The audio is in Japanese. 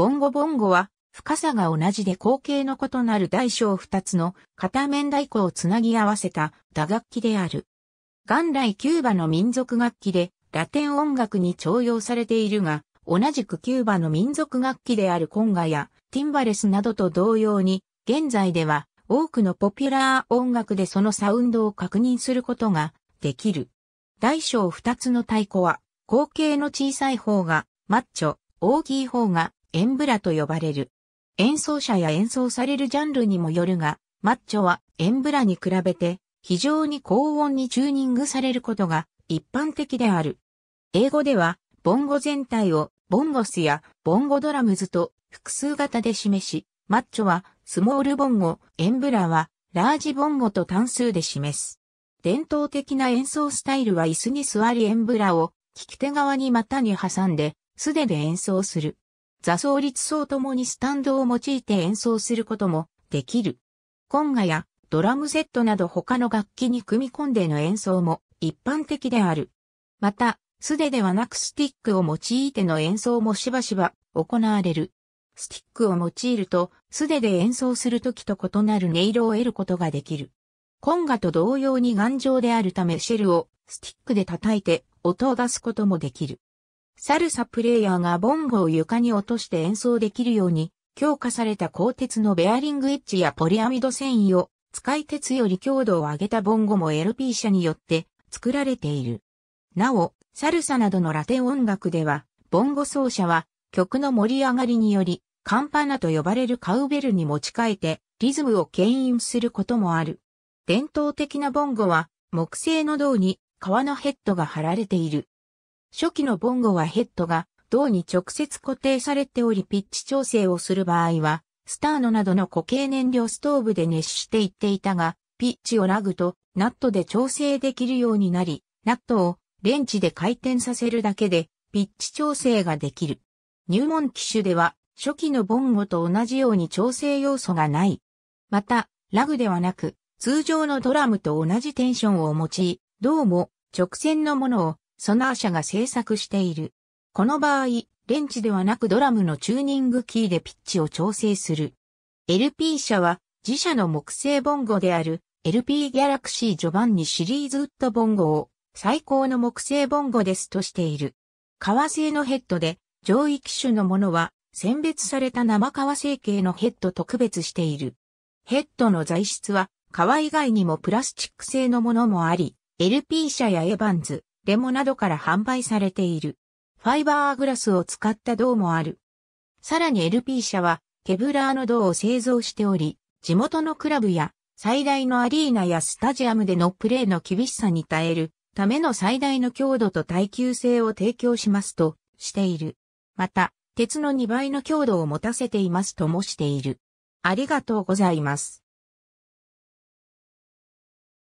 ボンゴボンゴは、深さが同じで口径の異なる大小二つの片面太鼓をつなぎ合わせた打楽器である。元来キューバの民族楽器で、ラテン音楽に徴用されているが、同じくキューバの民族楽器であるコンガやティンバレスなどと同様に、現在では多くのポピュラー音楽でそのサウンドを確認することができる。大小二つの太鼓は、口径の小さい方がマッチョ、大きい方がエンブラと呼ばれる。演奏者や演奏されるジャンルにもよるが、マッチョはエンブラに比べて非常に高音にチューニングされることが一般的である。英語では、ボンゴ全体をボンゴスやボンゴドラムズと複数型で示し、マッチョはスモールボンゴ、エンブラはラージボンゴと単数で示す。伝統的な演奏スタイルは椅子に座りエンブラを聞き手側に股に挟んで素手で演奏する。座奏立奏ともにスタンドを用いて演奏することもできる。コンガやドラムセットなど他の楽器に組み込んでの演奏も一般的である。また、素手ではなくスティックを用いての演奏もしばしば行われる。スティックを用いると素手で演奏するときと異なる音色を得ることができる。コンガと同様に頑丈であるためシェルをスティックで叩いて音を出すこともできる。サルサプレイヤーがボンゴを床に落として演奏できるように、強化された鋼鉄のベアリングエッジやポリアミド繊維を使い鉄より強度を上げたボンゴも LP 社によって作られている。なお、サルサなどのラテン音楽では、ボンゴ奏者は曲の盛り上がりにより、カンパナと呼ばれるカウベルに持ち替えて、リズムを牽引することもある。伝統的なボンゴは、木製の銅に革のヘッドが貼られている。初期のボンゴはヘッドが銅に直接固定されておりピッチ調整をする場合は、スターノなどの固形燃料ストーブで熱していっていたが、ピッチをラグとナットで調整できるようになり、ナットをレンチで回転させるだけでピッチ調整ができる。入門機種では初期のボンゴと同じように調整要素がない。また、ラグではなく、通常のドラムと同じテンションを用い、銅も直線のものをソナー社が制作している。この場合、レンチではなくドラムのチューニングキーでピッチを調整する。LP 社は自社の木製ボンゴである LP ギャラクシー序盤にシリーズウッドボンゴを最高の木製ボンゴですとしている。革製のヘッドで上位機種のものは選別された生革成形のヘッドと区別している。ヘッドの材質は革以外にもプラスチック製のものもあり、LP 社やエバンズ、レモなどから販売されている。ファイバーグラスを使った銅もある。さらに LP 社は、ケブラーの銅を製造しており、地元のクラブや最大のアリーナやスタジアムでのプレーの厳しさに耐えるための最大の強度と耐久性を提供しますとしている。また、鉄の2倍の強度を持たせていますともしている。ありがとうございます。